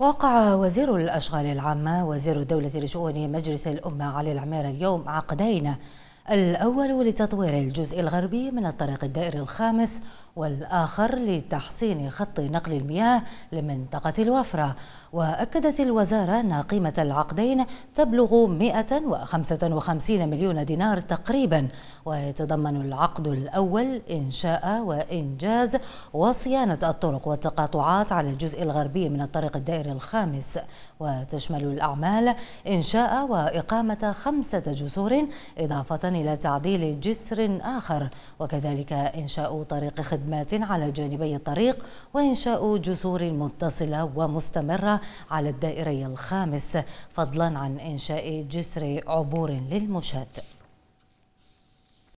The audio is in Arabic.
وقع وزير الأشغال العامة وزير الدولة لشؤون مجلس الأمة علي العمير اليوم عقدين الأول لتطوير الجزء الغربي من الطريق الدائري الخامس والآخر لتحسين خط نقل المياه لمنطقة الوفرة وأكدت الوزارة أن قيمة العقدين تبلغ 155 مليون دينار تقريبا ويتضمن العقد الأول إنشاء وإنجاز وصيانة الطرق والتقاطعات على الجزء الغربي من الطريق الدائري الخامس وتشمل الأعمال إنشاء وإقامة خمسة جسور إضافة إلى تعديل جسر آخر وكذلك إنشاء طريق خدمات على جانبي الطريق وإنشاء جسور متصلة ومستمرة على الدائري الخامس فضلا عن إنشاء جسر عبور للمشاة